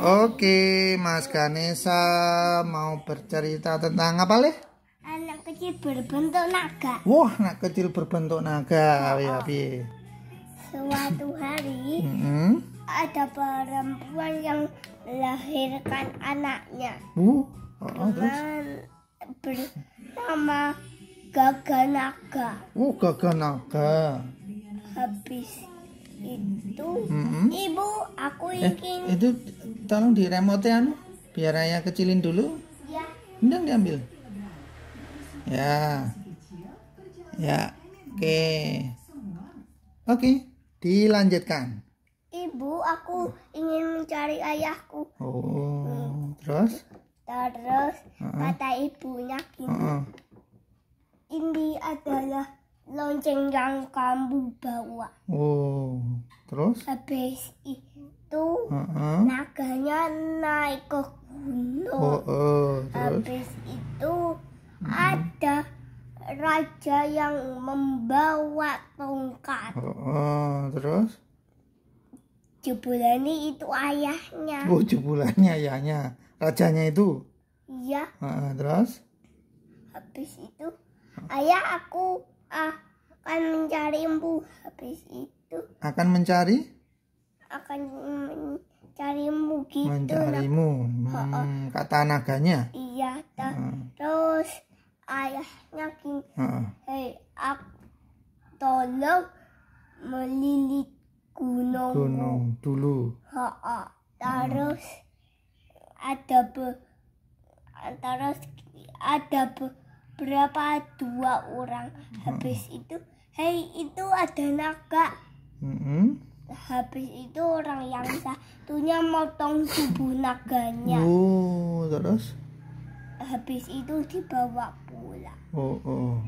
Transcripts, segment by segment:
Oke, Mas Ganesa mau bercerita tentang apa, leh? Anak kecil berbentuk naga. Wah, anak kecil berbentuk naga. Oh, ya, oh. Suatu hari mm -hmm. ada perempuan yang melahirkan anaknya. Uh, oh, oh, terus? Bernama Gaga Naga. Oh, Gaga Naga. Habis itu mm-hmm. ibu aku eh, ingin eh, itu tolong di remote anu biar ayah kecilin dulu ya Bindang diambil ya ya oke okay. oke okay. dilanjutkan ibu aku ingin mencari ayahku oh hmm. terus terus uh-uh. kata ibunya gini uh-uh. ini adalah lonceng yang kamu bawa. Oh, terus? Habis itu uh huh naganya naik ke gunung. Oh, uh, terus? Habis itu uh. ada raja yang membawa tongkat. Oh, uh, terus? Jebulani itu ayahnya. Oh, jebulani ayahnya. Rajanya itu? Iya. uh, terus? Habis itu ayah aku Ah, akan mencari embu habis itu akan mencari akan mencari empu gitu mencarimu nah. hmm, oh, oh. kata naganya iya ta, hmm. terus ayahnya gini hmm. hei aku tolong melilit gunung gunung dulu ha -ha. Hmm. terus hmm. ada be terus ada be berapa dua orang hmm. habis itu hei itu ada naga hmm. habis itu orang yang satunya motong tubuh naganya oh terus habis itu dibawa pulang oh, oh.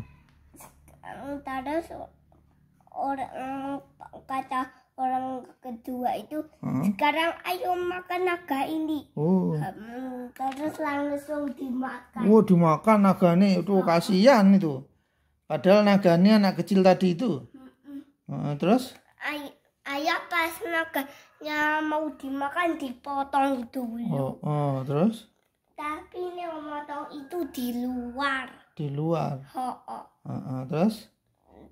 terus orang kata orang kedua itu hmm? sekarang ayo makan naga ini oh. hmm, terus langsung dimakan oh dimakan naga ini itu oh. kasihan itu padahal naga ini anak kecil tadi itu hmm. uh, terus Ay ayah pas naga yang mau dimakan dipotong itu oh, oh terus tapi yang motong itu di luar di luar oh, oh. Uh, terus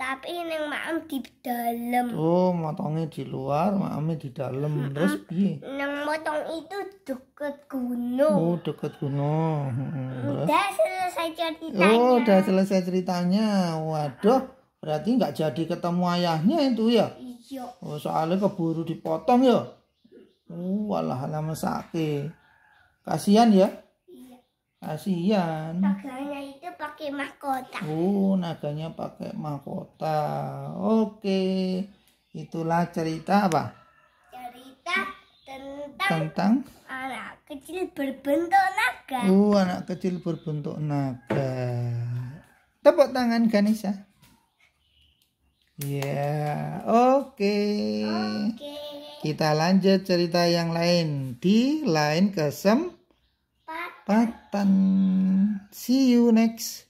tapi neng maem di dalam tuh motongnya di luar maemnya di dalam terus piye neng motong itu deket gunung oh deket gunung udah selesai ceritanya oh udah selesai ceritanya waduh berarti nggak jadi ketemu ayahnya itu ya iya oh soalnya keburu dipotong ya oh walah lama sakit kasihan ya iya kasihan itu pakai mahkota. Oh, uh, naganya pakai mahkota. Oke. Itulah cerita apa? Cerita tentang tentang anak kecil berbentuk naga. Oh, anak kecil berbentuk naga. Tepuk tangan Ganesha. Ya, yeah. oke. Okay. Oke. Okay. Kita lanjut cerita yang lain di lain kesempatan. Patan. See you next.